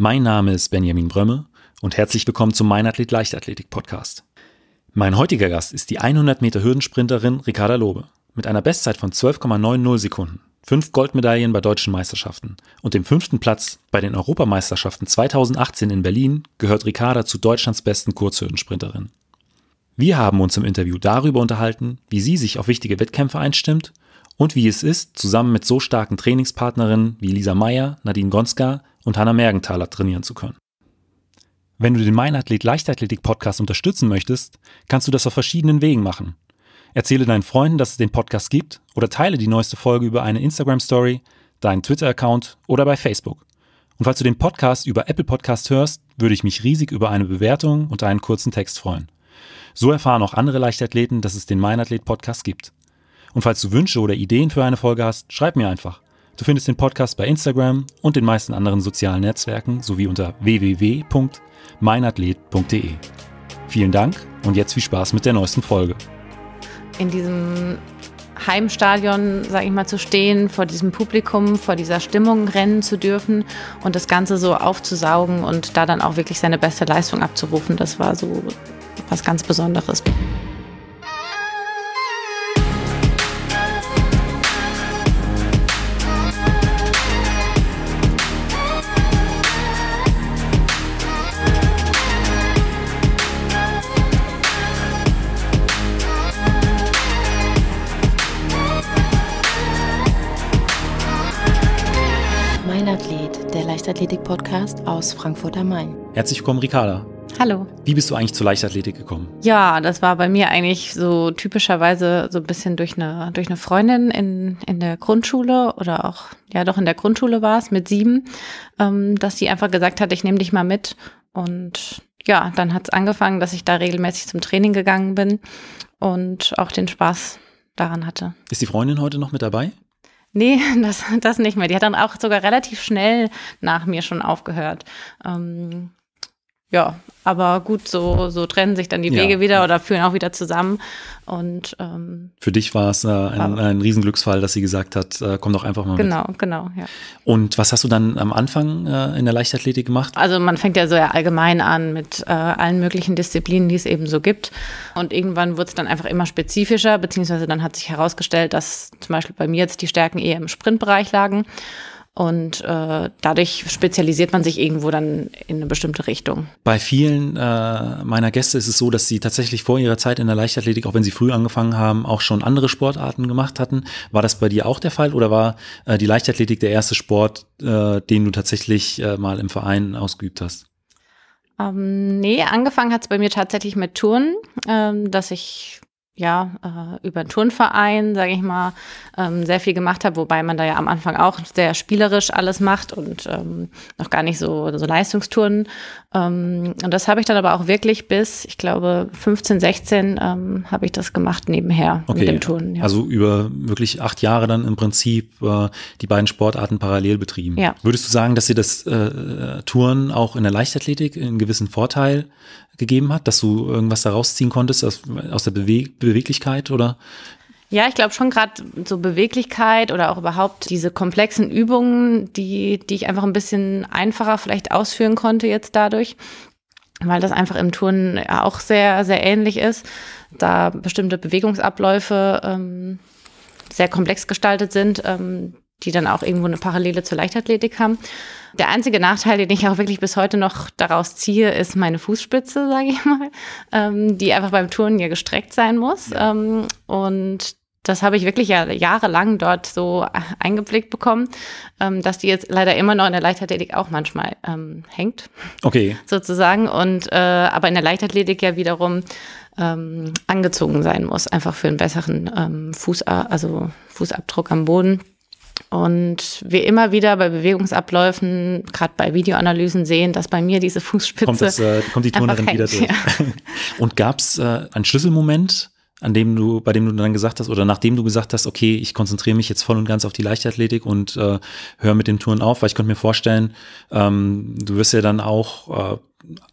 Mein Name ist Benjamin Brömme und herzlich willkommen zum Meinathlet Leichtathletik Podcast. Mein heutiger Gast ist die 100 Meter Hürdensprinterin Ricarda Lobe mit einer Bestzeit von 12,90 Sekunden, fünf Goldmedaillen bei deutschen Meisterschaften und dem fünften Platz bei den Europameisterschaften 2018 in Berlin gehört Ricarda zu Deutschlands besten Kurzhürdensprinterin. Wir haben uns im Interview darüber unterhalten, wie sie sich auf wichtige Wettkämpfe einstimmt und wie es ist, zusammen mit so starken Trainingspartnerinnen wie Lisa Meyer, Nadine Gonska und Hanna Mergenthaler trainieren zu können. Wenn du den Mein Athlet Leichtathletik Podcast unterstützen möchtest, kannst du das auf verschiedenen Wegen machen. Erzähle deinen Freunden, dass es den Podcast gibt oder teile die neueste Folge über eine Instagram Story, deinen Twitter Account oder bei Facebook. Und falls du den Podcast über Apple Podcast hörst, würde ich mich riesig über eine Bewertung und einen kurzen Text freuen. So erfahren auch andere Leichtathleten, dass es den Mein Athlet Podcast gibt. Und falls du Wünsche oder Ideen für eine Folge hast, schreib mir einfach. Du findest den Podcast bei Instagram und den meisten anderen sozialen Netzwerken sowie unter www.meinathlet.de. Vielen Dank und jetzt viel Spaß mit der neuesten Folge. In diesem Heimstadion, sag ich mal, zu stehen, vor diesem Publikum, vor dieser Stimmung rennen zu dürfen und das Ganze so aufzusaugen und da dann auch wirklich seine beste Leistung abzurufen, das war so was ganz Besonderes. Podcast aus Frankfurt am Main. Herzlich willkommen, Ricarda. Hallo. Wie bist du eigentlich zur Leichtathletik gekommen? Ja, das war bei mir eigentlich so typischerweise so ein bisschen durch eine, durch eine Freundin in, in der Grundschule oder auch, ja doch in der Grundschule war es mit sieben, ähm, dass sie einfach gesagt hat, ich nehme dich mal mit. Und ja, dann hat es angefangen, dass ich da regelmäßig zum Training gegangen bin und auch den Spaß daran hatte. Ist die Freundin heute noch mit dabei? Nee, das, das nicht mehr. Die hat dann auch sogar relativ schnell nach mir schon aufgehört. Ähm, ja, aber gut, so, so trennen sich dann die Wege ja, wieder ja. oder führen auch wieder zusammen. Und ähm, für dich war es äh, ein, ein Riesenglücksfall, dass sie gesagt hat, äh, komm doch einfach mal genau, mit. Genau, genau, ja. Und was hast du dann am Anfang äh, in der Leichtathletik gemacht? Also man fängt ja so ja allgemein an mit äh, allen möglichen Disziplinen, die es eben so gibt. Und irgendwann wurde es dann einfach immer spezifischer, beziehungsweise dann hat sich herausgestellt, dass zum Beispiel bei mir jetzt die Stärken eher im Sprintbereich lagen. Und äh, dadurch spezialisiert man sich irgendwo dann in eine bestimmte Richtung. Bei vielen äh, meiner Gäste ist es so, dass sie tatsächlich vor ihrer Zeit in der Leichtathletik, auch wenn sie früh angefangen haben, auch schon andere Sportarten gemacht hatten. War das bei dir auch der Fall oder war äh, die Leichtathletik der erste Sport, äh, den du tatsächlich äh, mal im Verein ausgeübt hast? Ähm, nee, angefangen hat es bei mir tatsächlich mit Touren, ähm, dass ich ja, äh, über den Turnverein, sage ich mal, ähm, sehr viel gemacht habe, wobei man da ja am Anfang auch sehr spielerisch alles macht und ähm, noch gar nicht so, so Leistungsturnen. Ähm, und das habe ich dann aber auch wirklich bis, ich glaube, 15, 16 ähm, habe ich das gemacht nebenher okay. mit dem Turnen. Ja. Also über wirklich acht Jahre dann im Prinzip äh, die beiden Sportarten parallel betrieben. Ja. Würdest du sagen, dass dir das äh, Touren auch in der Leichtathletik einen gewissen Vorteil gegeben hat, dass du irgendwas da rausziehen konntest aus, aus der Beweg Beweglichkeit oder? Ja, ich glaube schon gerade so Beweglichkeit oder auch überhaupt diese komplexen Übungen, die, die ich einfach ein bisschen einfacher vielleicht ausführen konnte jetzt dadurch, weil das einfach im Turnen auch sehr, sehr ähnlich ist, da bestimmte Bewegungsabläufe ähm, sehr komplex gestaltet sind, ähm, die dann auch irgendwo eine Parallele zur Leichtathletik haben. Der einzige Nachteil, den ich auch wirklich bis heute noch daraus ziehe, ist meine Fußspitze, sage ich mal, ähm, die einfach beim Touren ja gestreckt sein muss. Ja. Ähm, und das habe ich wirklich ja jahrelang dort so eingeblickt bekommen, ähm, dass die jetzt leider immer noch in der Leichtathletik auch manchmal ähm, hängt. Okay. Sozusagen. Und äh, aber in der Leichtathletik ja wiederum ähm, angezogen sein muss, einfach für einen besseren ähm, Fuß, also Fußabdruck am Boden. Und wir immer wieder bei Bewegungsabläufen, gerade bei Videoanalysen sehen, dass bei mir diese Fußspitze. Kommt, das, äh, kommt die Turnerin wieder durch. Ja. Und gab es äh, einen Schlüsselmoment, an dem du, bei dem du dann gesagt hast, oder nachdem du gesagt hast, okay, ich konzentriere mich jetzt voll und ganz auf die Leichtathletik und äh, höre mit dem Touren auf, weil ich könnte mir vorstellen, ähm, du wirst ja dann auch Äh,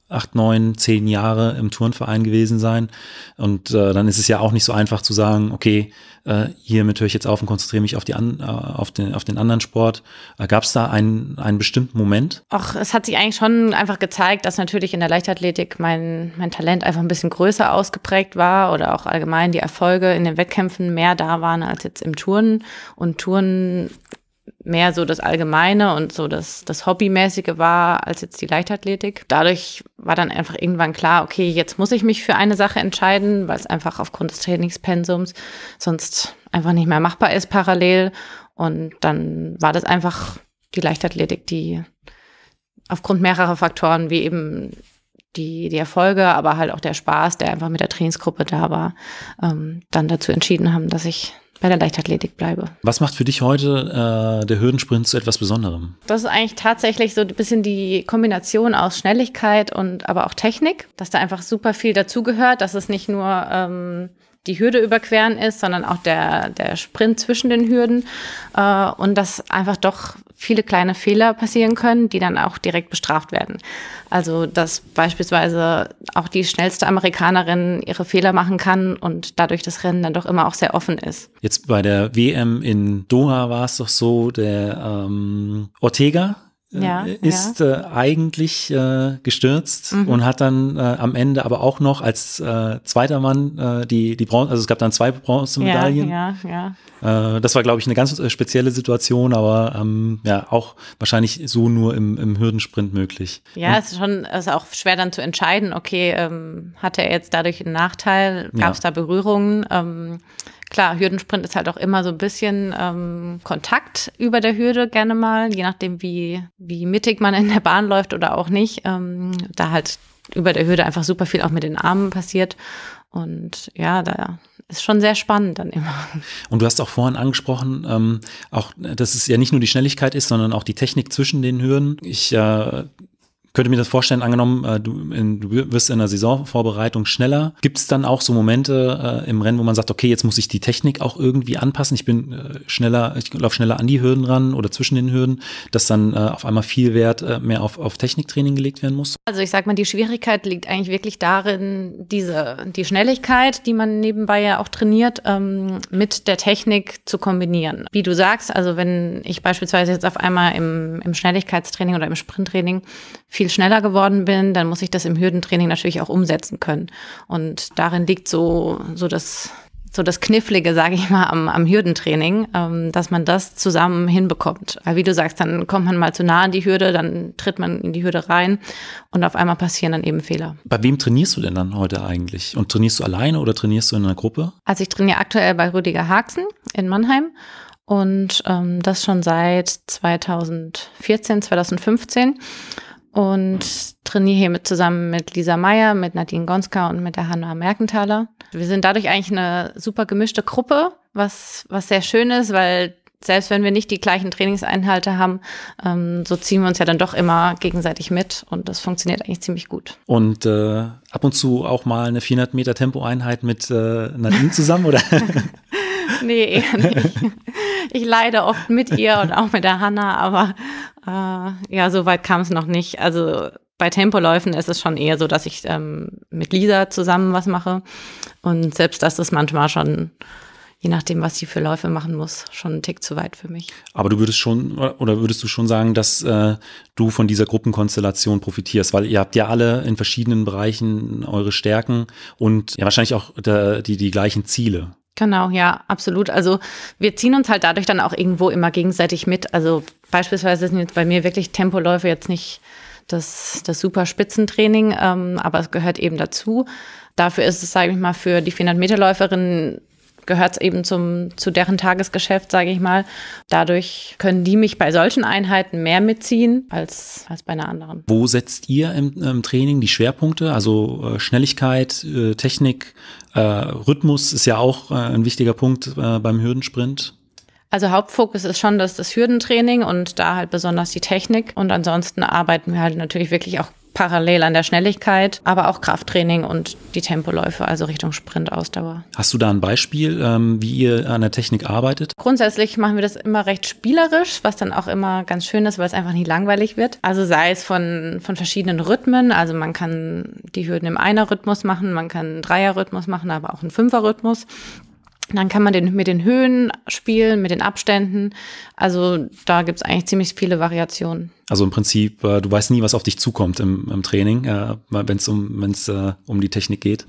acht, neun, zehn Jahre im Turnverein gewesen sein. Und äh, dann ist es ja auch nicht so einfach zu sagen, okay, äh, hiermit höre ich jetzt auf und konzentriere mich auf, die an, äh, auf, den, auf den anderen Sport. Äh, Gab es da einen, einen bestimmten Moment? Ach, es hat sich eigentlich schon einfach gezeigt, dass natürlich in der Leichtathletik mein, mein Talent einfach ein bisschen größer ausgeprägt war oder auch allgemein die Erfolge in den Wettkämpfen mehr da waren als jetzt im Turnen. Und Turnen mehr so das Allgemeine und so das, das Hobbymäßige war als jetzt die Leichtathletik. Dadurch war dann einfach irgendwann klar, okay, jetzt muss ich mich für eine Sache entscheiden, weil es einfach aufgrund des Trainingspensums sonst einfach nicht mehr machbar ist parallel. Und dann war das einfach die Leichtathletik, die aufgrund mehrerer Faktoren wie eben die, die Erfolge, aber halt auch der Spaß, der einfach mit der Trainingsgruppe da war, ähm, dann dazu entschieden haben, dass ich bei der Leichtathletik bleibe. Was macht für dich heute äh, der Hürdensprint zu etwas Besonderem? Das ist eigentlich tatsächlich so ein bisschen die Kombination aus Schnelligkeit und aber auch Technik, dass da einfach super viel dazugehört, dass es nicht nur ähm, die Hürde überqueren ist, sondern auch der, der Sprint zwischen den Hürden äh, und dass einfach doch viele kleine Fehler passieren können, die dann auch direkt bestraft werden. Also dass beispielsweise auch die schnellste Amerikanerin ihre Fehler machen kann und dadurch das Rennen dann doch immer auch sehr offen ist. Jetzt bei der WM in Doha war es doch so, der ähm, Ortega äh, ja, ist ja. Äh, eigentlich äh, gestürzt mhm. und hat dann äh, am Ende aber auch noch als äh, zweiter Mann äh, die, die Bronze, also es gab dann zwei Bronzemedaillen. Ja, ja, ja. das war, glaube ich, eine ganz spezielle Situation, aber ähm, ja, auch wahrscheinlich so nur im, im Hürdensprint möglich. Ja, ja. es ist schon ist auch schwer dann zu entscheiden, okay, ähm, hatte er jetzt dadurch einen Nachteil, gab es da Berührungen? Ähm, klar, Hürdensprint ist halt auch immer so ein bisschen ähm, Kontakt über der Hürde gerne mal, je nachdem, wie, wie mittig man in der Bahn läuft oder auch nicht. Ähm, da halt über der Hürde einfach super viel auch mit den Armen passiert. Und ja, da ist schon sehr spannend dann immer. Und du hast auch vorhin angesprochen, ähm, auch, dass es ja nicht nur die Schnelligkeit ist, sondern auch die Technik zwischen den Hürden. Ich äh, könnte mir das vorstellen, angenommen, äh, du, in, du wirst in der Saisonvorbereitung schneller. Gibt es dann auch so Momente äh, im Rennen, wo man sagt, okay, jetzt muss ich die Technik auch irgendwie anpassen. Ich bin äh, schneller, ich laufe schneller an die Hürden ran oder zwischen den Hürden, dass dann äh, auf einmal viel Wert äh, mehr auf, auf Techniktraining gelegt werden muss? Also ich sag mal, die Schwierigkeit liegt eigentlich wirklich darin, diese, die Schnelligkeit, die man nebenbei ja auch trainiert, ähm, mit der Technik zu kombinieren. Wie du sagst, also wenn ich beispielsweise jetzt auf einmal im, im Schnelligkeitstraining oder im Sprinttraining viel viel schneller geworden bin, dann muss ich das im Hürdentraining natürlich auch umsetzen können. Und darin liegt so, so das, so das Knifflige, sage ich mal, am, am Hürdentraining, ähm, dass man das zusammen hinbekommt. Weil wie du sagst, dann kommt man mal zu nah an die Hürde, dann tritt man in die Hürde rein und auf einmal passieren dann eben Fehler. Bei wem trainierst du denn dann heute eigentlich? Und trainierst du alleine oder trainierst du in einer Gruppe? Also ich trainiere aktuell bei Rüdiger Haxen in Mannheim und ähm, das schon seit 2014, 2015 und trainiere hiermit zusammen mit Lisa Meyer, mit Nadine Gonska und mit der Hanna Merkenthaler. Wir sind dadurch eigentlich eine super gemischte Gruppe, was, was sehr schön ist, weil selbst wenn wir nicht die gleichen Trainingseinhalte haben, ähm, so ziehen wir uns ja dann doch immer gegenseitig mit und das funktioniert eigentlich ziemlich gut. Und äh, ab und zu auch mal eine 400 Meter Tempoeinheit mit äh, Nadine zusammen, oder? nee, eher nicht. Ich leide oft mit ihr und auch mit der Hanna, aber äh, ja, so weit kam es noch nicht. Also bei Tempoläufen ist es schon eher so, dass ich ähm, mit Lisa zusammen was mache. Und selbst das ist manchmal schon, je nachdem, was sie für Läufe machen muss, schon ein Tick zu weit für mich. Aber du würdest schon, oder würdest du schon sagen, dass äh, du von dieser Gruppenkonstellation profitierst? Weil ihr habt ja alle in verschiedenen Bereichen eure Stärken und ja wahrscheinlich auch der, die, die gleichen Ziele. Genau, ja, absolut. Also wir ziehen uns halt dadurch dann auch irgendwo immer gegenseitig mit. Also beispielsweise sind jetzt bei mir wirklich Tempoläufe jetzt nicht das, das super Spitzentraining, ähm, aber es gehört eben dazu. Dafür ist es, sage ich mal, für die 400-Meter-Läuferin gehört es eben zum, zu deren Tagesgeschäft, sage ich mal. Dadurch können die mich bei solchen Einheiten mehr mitziehen als, als bei einer anderen. Wo setzt ihr im, im Training die Schwerpunkte? Also äh, Schnelligkeit, äh, Technik, äh, Rhythmus ist ja auch äh, ein wichtiger Punkt äh, beim Hürdensprint. Also Hauptfokus ist schon das, das Hürdentraining und da halt besonders die Technik. Und ansonsten arbeiten wir halt natürlich wirklich auch parallel an der Schnelligkeit, aber auch Krafttraining und die Tempoläufe, also Richtung Sprint, Ausdauer. Hast du da ein Beispiel, ähm, wie ihr an der Technik arbeitet? Grundsätzlich machen wir das immer recht spielerisch, was dann auch immer ganz schön ist, weil es einfach nicht langweilig wird. Also sei es von, von verschiedenen Rhythmen, also man kann die Hürden im Einer-Rhythmus machen, man kann einen Dreier-Rhythmus machen, aber auch einen Fünfer-Rhythmus. Dann kann man den, mit den Höhen spielen, mit den Abständen. Also da gibt es eigentlich ziemlich viele Variationen. Also im Prinzip, äh, du weißt nie, was auf dich zukommt im, im Training, äh, wenn es um, wenn's, äh, um die Technik geht.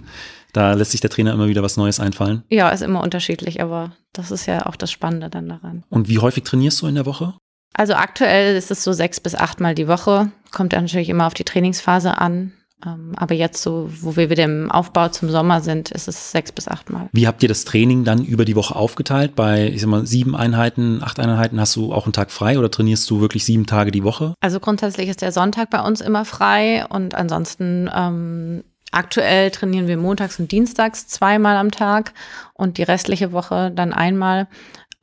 Da lässt sich der Trainer immer wieder was Neues einfallen. Ja, ist immer unterschiedlich, aber das ist ja auch das Spannende dann daran. Und wie häufig trainierst du in der Woche? Also aktuell ist es so sechs bis acht Mal die Woche. Kommt natürlich immer auf die Trainingsphase an. Ähm, aber jetzt so, wo wir wieder im Aufbau zum Sommer sind, ist es sechs bis achtmal. Wie habt ihr das Training dann über die Woche aufgeteilt? Bei, ich sag mal, sieben Einheiten, acht Einheiten hast du auch einen Tag frei oder trainierst du wirklich sieben Tage die Woche? Also grundsätzlich ist der Sonntag bei uns immer frei und ansonsten ähm, aktuell trainieren wir montags und dienstags zweimal am Tag und die restliche Woche dann einmal.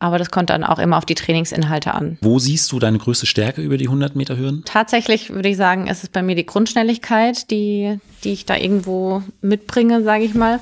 Aber das kommt dann auch immer auf die Trainingsinhalte an. Wo siehst du deine größte Stärke über die 100 Meter Hürden? Tatsächlich würde ich sagen, ist es bei mir die Grundschnelligkeit, die, die ich da irgendwo mitbringe, sage ich mal.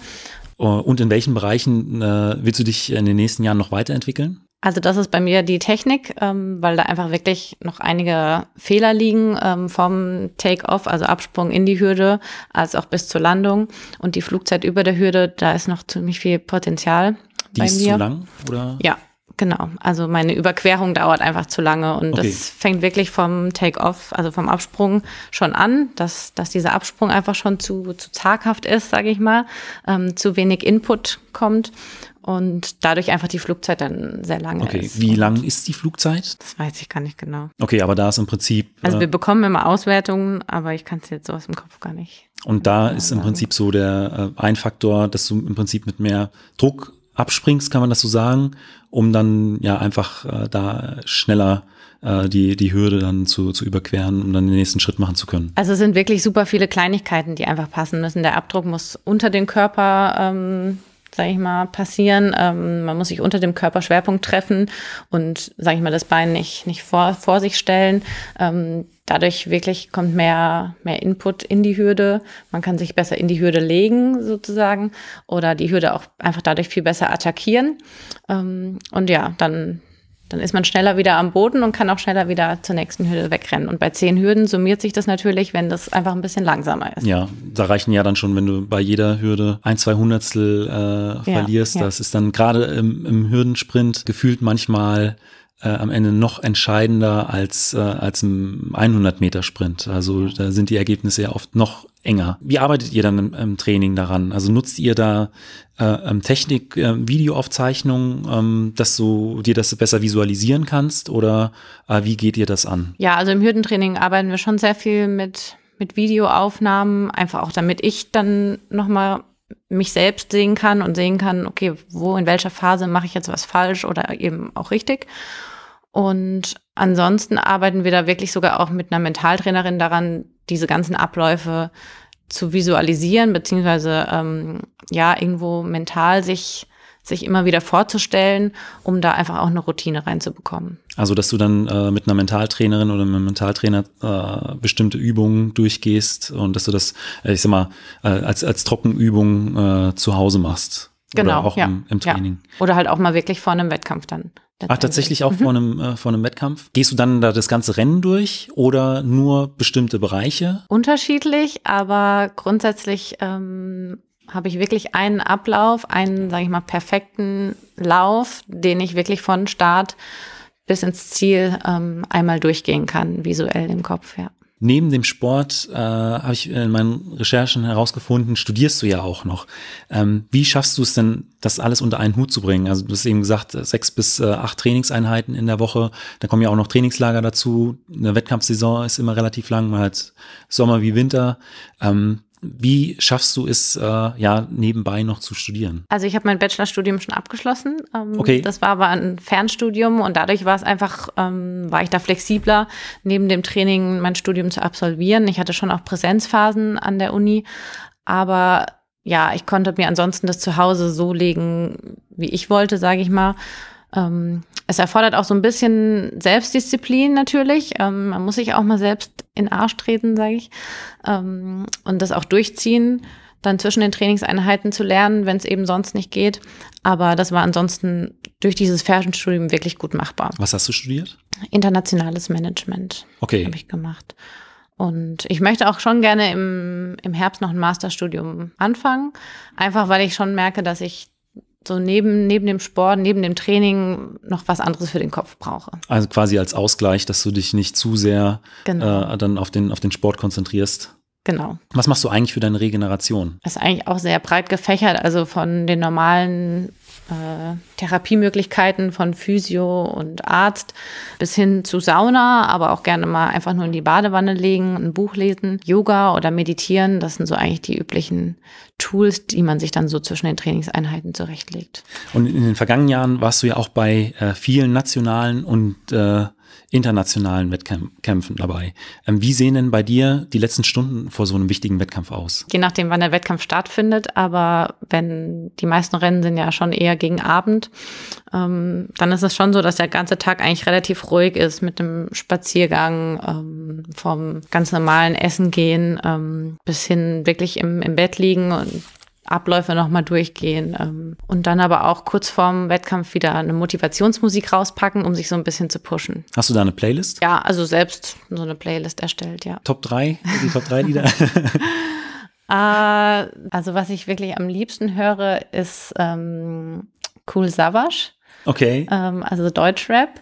Äh, und in welchen Bereichen äh, willst du dich in den nächsten Jahren noch weiterentwickeln? Also das ist bei mir die Technik, ähm, weil da einfach wirklich noch einige Fehler liegen ähm, vom Take-off, also Absprung in die Hürde, als auch bis zur Landung und die Flugzeit über der Hürde. Da ist noch ziemlich viel Potenzial. Die bei ist mir. zu lang, oder? Ja, Genau, also meine Überquerung dauert einfach zu lange und okay. das fängt wirklich vom Take-off, also vom Absprung schon an, dass, dass dieser Absprung einfach schon zu, zu zaghaft ist, sage ich mal, ähm, zu wenig Input kommt und dadurch einfach die Flugzeit dann sehr lange okay. ist. Wie lang ist die Flugzeit? Das weiß ich gar nicht genau. Okay, aber da ist im Prinzip. Also äh, wir bekommen immer Auswertungen, aber ich kann es jetzt so aus dem Kopf gar nicht. Und da genau ist im Prinzip so der äh, ein Faktor, dass du im Prinzip mit mehr Druck abspringst, kann man das so sagen, um dann ja einfach äh, da schneller äh, die, die Hürde dann zu, zu überqueren, um dann den nächsten Schritt machen zu können. Also es sind wirklich super viele Kleinigkeiten, die einfach passen müssen. Der Abdruck muss unter den Körper ähm, sage ich mal, passieren. Ähm, man muss sich unter dem Körperschwerpunkt treffen und, sage ich mal, das Bein nicht, nicht vor, vor sich stellen. Ähm, dadurch wirklich kommt mehr, mehr Input in die Hürde. Man kann sich besser in die Hürde legen, sozusagen, oder die Hürde auch einfach dadurch viel besser attackieren. Ähm, und ja, dann dann ist man schneller wieder am Boden und kann auch schneller wieder zur nächsten Hürde wegrennen. Und bei zehn Hürden summiert sich das natürlich, wenn das einfach ein bisschen langsamer ist. Ja, da reichen ja dann schon, wenn du bei jeder Hürde ein, zwei Hundertstel äh, verlierst. Ja, ja. Das ist dann gerade im, im Hürdensprint gefühlt manchmal äh, am Ende noch entscheidender als, äh, als ein 100-Meter-Sprint. Also da sind die Ergebnisse ja oft noch enger. Wie arbeitet ihr dann im, im Training daran? Also nutzt ihr da äh, ähm, Technik, äh, Videoaufzeichnungen, ähm, dass du dir das besser visualisieren kannst oder äh, wie geht ihr das an? Ja, also im Hürdentraining arbeiten wir schon sehr viel mit, mit Videoaufnahmen, einfach auch damit ich dann nochmal mich selbst sehen kann und sehen kann, okay, wo, in welcher Phase mache ich jetzt was falsch oder eben auch richtig. Und ansonsten arbeiten wir da wirklich sogar auch mit einer Mentaltrainerin daran, diese ganzen Abläufe zu visualisieren, beziehungsweise ähm, ja, irgendwo mental sich sich immer wieder vorzustellen, um da einfach auch eine Routine reinzubekommen. Also, dass du dann äh, mit einer Mentaltrainerin oder einem Mentaltrainer äh, bestimmte Übungen durchgehst und dass du das, äh, ich sag mal, äh, als, als Trockenübung äh, zu Hause machst. Genau. Oder auch ja. im, im, Training. Ja. Oder halt auch mal wirklich vor einem Wettkampf dann. Ach, tatsächlich auch mhm. vor, einem, äh, vor einem Wettkampf? Gehst du dann da das ganze Rennen durch oder nur bestimmte Bereiche? Unterschiedlich, aber grundsätzlich ähm, habe ich wirklich einen Ablauf, einen, sage ich mal, perfekten Lauf, den ich wirklich von Start bis ins Ziel ähm, einmal durchgehen kann, visuell im Kopf, ja. Neben dem Sport äh, habe ich in meinen Recherchen herausgefunden, studierst du ja auch noch. Ähm, wie schaffst du es denn, das alles unter einen Hut zu bringen? Also du hast eben gesagt, äh, sechs bis äh, acht Trainingseinheiten in der Woche. Da kommen ja auch noch Trainingslager dazu. Eine Wettkampfsaison ist immer relativ lang, man hat Sommer wie Winter. Ähm, wie schaffst du es, äh, ja, nebenbei noch zu studieren? Also ich habe mein Bachelorstudium schon abgeschlossen. Ähm, okay. Das war aber ein Fernstudium und dadurch war es einfach, ähm, war ich da flexibler, neben dem Training mein Studium zu absolvieren. Ich hatte schon auch Präsenzphasen an der Uni, aber ja, ich konnte mir ansonsten das Zuhause so legen, wie ich wollte, sage ich mal. Ähm, es erfordert auch so ein bisschen Selbstdisziplin natürlich. Ähm, man muss sich auch mal selbst in Arsch treten, sage ich. Ähm, und das auch durchziehen, dann zwischen den Trainingseinheiten zu lernen, wenn es eben sonst nicht geht. Aber das war ansonsten durch dieses Fernstudium wirklich gut machbar. Was hast du studiert? Internationales Management. Okay. Habe ich gemacht. Und ich möchte auch schon gerne im, im Herbst noch ein Masterstudium anfangen, einfach weil ich schon merke, dass ich so neben, neben dem Sport, neben dem Training noch was anderes für den Kopf brauche. Also quasi als Ausgleich, dass du dich nicht zu sehr genau. äh, dann auf den, auf den Sport konzentrierst. Genau. Was machst du eigentlich für deine Regeneration? Das ist eigentlich auch sehr breit gefächert, also von den normalen äh, Therapiemöglichkeiten von Physio und Arzt bis hin zu Sauna, aber auch gerne mal einfach nur in die Badewanne legen, ein Buch lesen, Yoga oder meditieren. Das sind so eigentlich die üblichen Tools, die man sich dann so zwischen den Trainingseinheiten zurechtlegt. Und in den vergangenen Jahren warst du ja auch bei äh, vielen nationalen und äh, internationalen Wettkämpfen dabei. Ähm, wie sehen denn bei dir die letzten Stunden vor so einem wichtigen Wettkampf aus? Je nachdem, wann der Wettkampf stattfindet, aber wenn die meisten Rennen sind ja schon eher gegen Abend, ähm, dann ist es schon so, dass der ganze Tag eigentlich relativ ruhig ist mit dem Spaziergang, ähm, vom ganz normalen Essen gehen ähm, bis hin wirklich im, im Bett liegen und Abläufe nochmal durchgehen ähm, und dann aber auch kurz vorm Wettkampf wieder eine Motivationsmusik rauspacken, um sich so ein bisschen zu pushen. Hast du da eine Playlist? Ja, also selbst so eine Playlist erstellt, ja. Top 3, die Top 3 Lieder. äh, also was ich wirklich am liebsten höre, ist ähm, Cool Savage. Okay. Ähm, also Deutschrap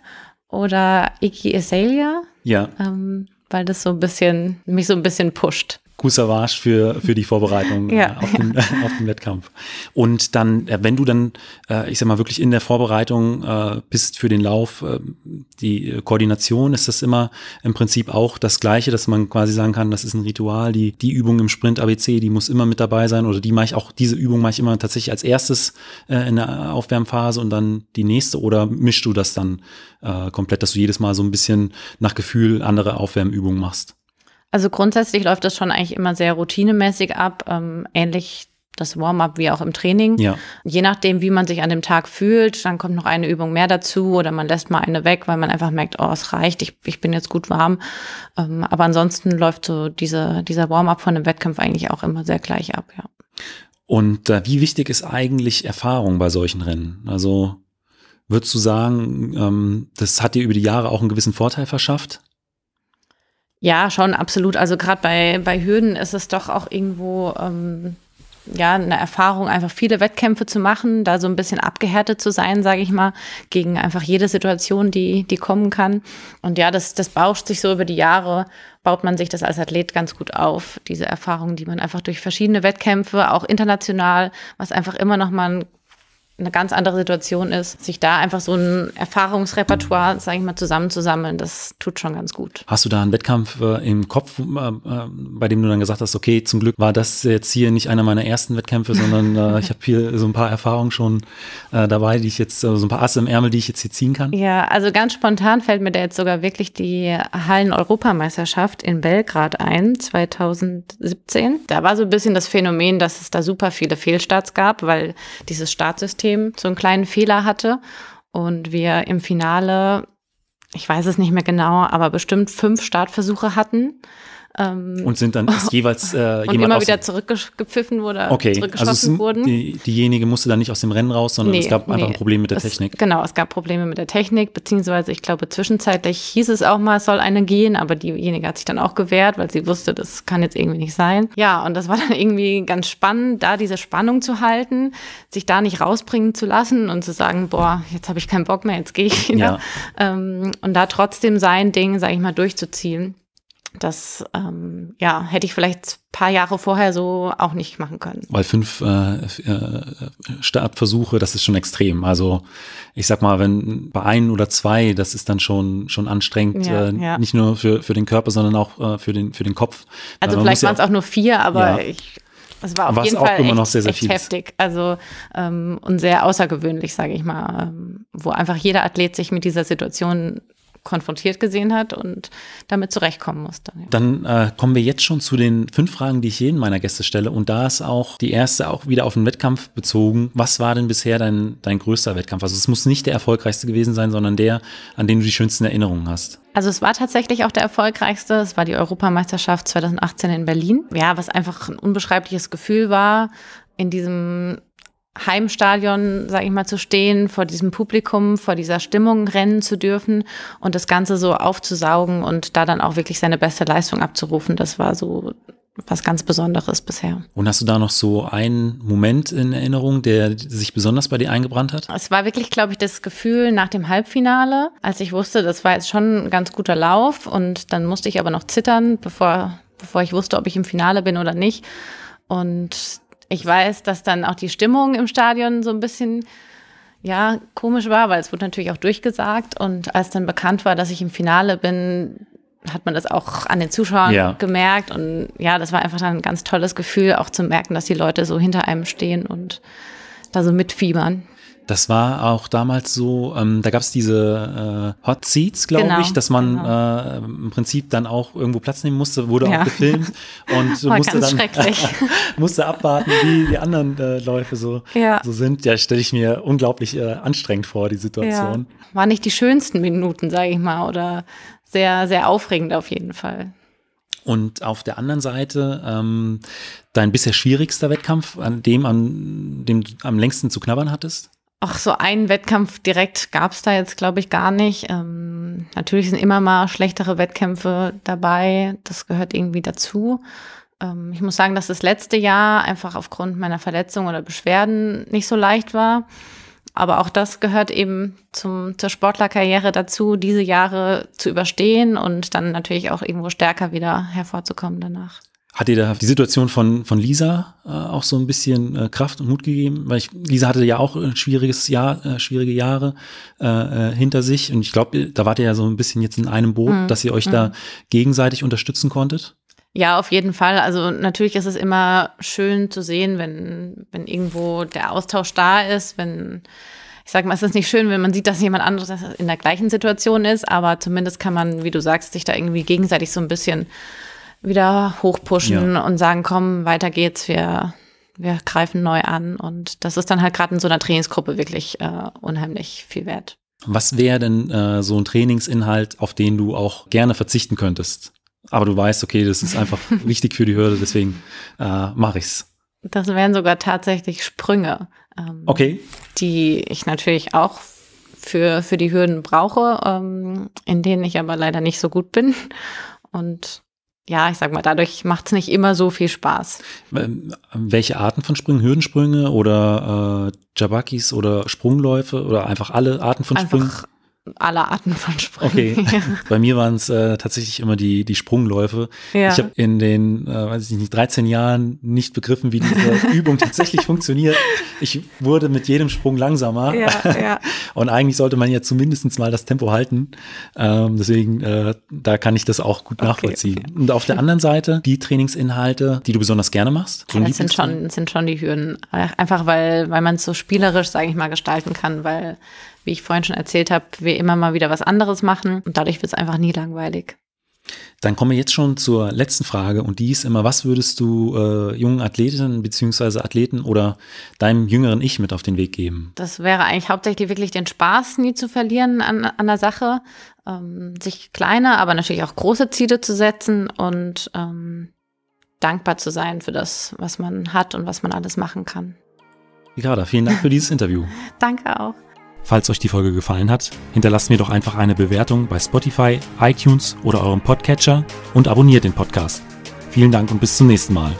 oder Iggy Azalea. Ja. Ähm, weil das so ein bisschen, mich so ein bisschen pusht. Kusavage für, für die Vorbereitung ja, äh, auf, den, ja. auf den Wettkampf. Und dann, äh, wenn du dann, äh, ich sag mal, wirklich in der Vorbereitung bist für den Lauf, die Koordination ist das immer im Prinzip auch das Gleiche, dass man quasi sagen kann, das ist ein Ritual, die, die Übung im Sprint ABC, die muss immer mit dabei sein oder die mache ich auch, diese Übung mache ich immer tatsächlich als erstes in der Aufwärmphase und dann die nächste oder mischst du das dann komplett, dass du jedes Mal so ein bisschen nach Gefühl andere Aufwärmübungen machst? Also grundsätzlich läuft das schon eigentlich immer sehr routinemäßig ab, ähm, ähnlich das Warm-up wie auch im Training. Ja. Je nachdem, wie man sich an dem Tag fühlt, dann kommt noch eine Übung mehr dazu oder man lässt mal eine weg, weil man einfach merkt, oh, es reicht, ich, ich bin jetzt gut warm. Ähm, aber ansonsten läuft so diese, dieser Warm-up von einem Wettkampf eigentlich auch immer sehr gleich ab, ja. Und äh, wie wichtig ist eigentlich Erfahrung bei solchen Rennen? Also würdest du sagen, ähm, das hat dir über die Jahre auch einen gewissen Vorteil verschafft? Ja, schon, absolut. Also gerade bei, bei Hürden ist es doch auch irgendwo ähm, ja, eine Erfahrung, einfach viele Wettkämpfe zu machen, da so ein bisschen abgehärtet zu sein, sage ich mal, gegen einfach jede Situation, die, die kommen kann. Und ja, das, das bauscht sich so über die Jahre, baut man sich das als Athlet ganz gut auf, diese Erfahrungen, die man einfach durch verschiedene Wettkämpfe, auch international, was einfach immer noch mal ein eine ganz andere Situation ist, sich da einfach so ein Erfahrungsrepertoire, sage ich mal, zusammenzusammeln, das tut schon ganz gut. Hast du da einen Wettkampf äh, im Kopf, äh, äh, bei dem du dann gesagt hast, okay, zum Glück war das jetzt hier nicht einer meiner ersten Wettkämpfe, sondern äh, ich habe hier so ein paar Erfahrungen schon äh, dabei, die ich jetzt, äh, so ein paar Asse im Ärmel, die ich jetzt hier ziehen kann? Ja, also ganz spontan fällt mir da jetzt sogar wirklich die Hallen-Europameisterschaft in Belgrad ein, 2017. Da war so ein bisschen das Phänomen, dass es da super viele Fehlstarts gab, weil dieses Startsystem System so einen kleinen Fehler hatte und wir im Finale, ich weiß es nicht mehr genau, aber bestimmt fünf Startversuche hatten ähm, und sind dann jeweils äh, und immer wieder zurückgepfiffen wurde, okay. zurückgeschossen also es, wurden. Die, diejenige musste dann nicht aus dem Rennen raus, sondern nee, es gab einfach nee. ein Problem mit der es, Technik. Genau, es gab Probleme mit der Technik, beziehungsweise ich glaube zwischenzeitlich hieß es auch mal, es soll eine gehen, aber diejenige hat sich dann auch gewehrt, weil sie wusste, das kann jetzt irgendwie nicht sein. Ja, und das war dann irgendwie ganz spannend, da diese Spannung zu halten, sich da nicht rausbringen zu lassen und zu sagen, boah, jetzt habe ich keinen Bock mehr, jetzt gehe ich wieder. Ja. Ähm, und da trotzdem sein Ding, sage ich mal, durchzuziehen. Das ähm, ja, hätte ich vielleicht ein paar Jahre vorher so auch nicht machen können. Weil fünf äh, äh, Startversuche, das ist schon extrem. Also ich sag mal, wenn bei ein oder zwei, das ist dann schon, schon anstrengend, ja, äh, ja. nicht nur für, für den Körper, sondern auch äh, für, den, für den Kopf. Also vielleicht waren es ja auch nur vier, aber ich es war auf Was jeden auch Fall immer echt, noch sehr, sehr viel heftig. Also ähm, und sehr außergewöhnlich, sage ich mal, ähm, wo einfach jeder Athlet sich mit dieser Situation konfrontiert gesehen hat und damit zurechtkommen muss. Dann, ja. dann äh, kommen wir jetzt schon zu den fünf Fragen, die ich jeden meiner Gäste stelle. Und da ist auch die erste auch wieder auf den Wettkampf bezogen. Was war denn bisher dein, dein größter Wettkampf? Also es muss nicht der erfolgreichste gewesen sein, sondern der, an den du die schönsten Erinnerungen hast. Also es war tatsächlich auch der erfolgreichste. Es war die Europameisterschaft 2018 in Berlin. Ja, was einfach ein unbeschreibliches Gefühl war, in diesem Heimstadion, sag ich mal, zu stehen, vor diesem Publikum, vor dieser Stimmung rennen zu dürfen und das Ganze so aufzusaugen und da dann auch wirklich seine beste Leistung abzurufen, das war so was ganz Besonderes bisher. Und hast du da noch so einen Moment in Erinnerung, der sich besonders bei dir eingebrannt hat? Es war wirklich, glaube ich, das Gefühl nach dem Halbfinale, als ich wusste, das war jetzt schon ein ganz guter Lauf und dann musste ich aber noch zittern, bevor, bevor ich wusste, ob ich im Finale bin oder nicht. Und ich weiß, dass dann auch die Stimmung im Stadion so ein bisschen ja, komisch war, weil es wurde natürlich auch durchgesagt. Und als dann bekannt war, dass ich im Finale bin, hat man das auch an den Zuschauern ja. gemerkt. Und ja, das war einfach dann ein ganz tolles Gefühl, auch zu merken, dass die Leute so hinter einem stehen und da so mitfiebern. Das war auch damals so, ähm, da gab es diese äh, Hot Seats, glaube genau, ich, dass man genau. äh, im Prinzip dann auch irgendwo Platz nehmen musste, wurde ja. auch gefilmt und War musste dann musste abwarten, wie die anderen äh, Läufe so, ja. so sind. Ja, stelle ich mir unglaublich äh, anstrengend vor, die Situation. Ja. War nicht die schönsten Minuten, sage ich mal, oder sehr, sehr aufregend auf jeden Fall. Und auf der anderen Seite ähm, dein bisher schwierigster Wettkampf, an dem, an dem du am längsten zu knabbern hattest? auch so einen Wettkampf direkt gab es da jetzt, glaube ich, gar nicht. Ähm, natürlich sind immer mal schlechtere Wettkämpfe dabei. Das gehört irgendwie dazu. Ähm, ich muss sagen, dass das letzte Jahr einfach aufgrund meiner Verletzung oder Beschwerden nicht so leicht war. Aber auch das gehört eben zum, zur Sportlerkarriere dazu, diese Jahre zu überstehen und dann natürlich auch irgendwo stärker wieder hervorzukommen danach hat dir da die Situation von, von Lisa äh, auch so ein bisschen äh, Kraft und Mut gegeben? Weil ich, Lisa hatte ja auch ein schwieriges Jahr, äh, schwierige Jahre äh, äh, hinter sich. Und ich glaube, da wart ihr ja so ein bisschen jetzt in einem Boot, mhm. dass ihr euch mhm. da gegenseitig unterstützen konntet. Ja, auf jeden Fall. Also natürlich ist es immer schön zu sehen, wenn, wenn irgendwo der Austausch da ist, wenn ich sage mal, es ist nicht schön, wenn man sieht, dass jemand anderes in der gleichen Situation ist, aber zumindest kann man, wie du sagst, sich da irgendwie gegenseitig so ein bisschen wieder hochpushen ja. und sagen, komm, weiter geht's, wir, wir greifen neu an. Und das ist dann halt gerade in so einer Trainingsgruppe wirklich äh, unheimlich viel wert. Was wäre denn äh, so ein Trainingsinhalt, auf den du auch gerne verzichten könntest? Aber du weißt, okay, das ist einfach wichtig für die Hürde, deswegen äh, mache ich's. Das wären sogar tatsächlich Sprünge. Ähm, okay. Die ich natürlich auch für, für die Hürden brauche, ähm, in denen ich aber leider nicht so gut bin. Und ja, ich sag mal, dadurch macht es nicht immer so viel Spaß. Ähm, welche Arten von Springen? Hürdensprünge oder äh, Jabakis oder Sprungläufe oder einfach alle Arten von einfach Springen? aller Arten von Sprüngen. Okay, bei mir waren es äh, tatsächlich immer die, die Sprungläufe. Ja. Ich habe in den, äh, weiß ich nicht, 13 Jahren nicht begriffen, wie diese Übung tatsächlich funktioniert. Ich wurde mit jedem Sprung langsamer. Ja, Und eigentlich sollte man ja zumindest mal das Tempo halten. Ähm, deswegen, äh, da kann ich das auch gut okay, nachvollziehen. Okay. Und auf der anderen Seite die Trainingsinhalte, die du besonders gerne machst. Ja, das sind schon, sind schon die Hürden. Einfach weil, weil man es so spielerisch, sage ich mal, gestalten kann, weil wie ich vorhin schon erzählt habe, wir immer mal wieder was anderes machen und dadurch wird es einfach nie langweilig. Dann kommen wir jetzt schon zur letzten Frage und die ist immer, was würdest du äh, jungen Athletinnen bzw. Athleten oder deinem jüngeren Ich mit auf den Weg geben? Das wäre eigentlich hauptsächlich wirklich den Spaß nie zu verlieren an, an der Sache, ähm, sich kleine, aber natürlich auch große Ziele zu setzen und ähm, dankbar zu sein für das, was man hat und was man alles machen kann. Ricarda, vielen Dank für dieses Interview. Danke auch. Falls euch die Folge gefallen hat, hinterlasst mir doch einfach eine Bewertung bei Spotify, iTunes oder eurem Podcatcher und abonniert den Podcast. Vielen Dank und bis zum nächsten Mal.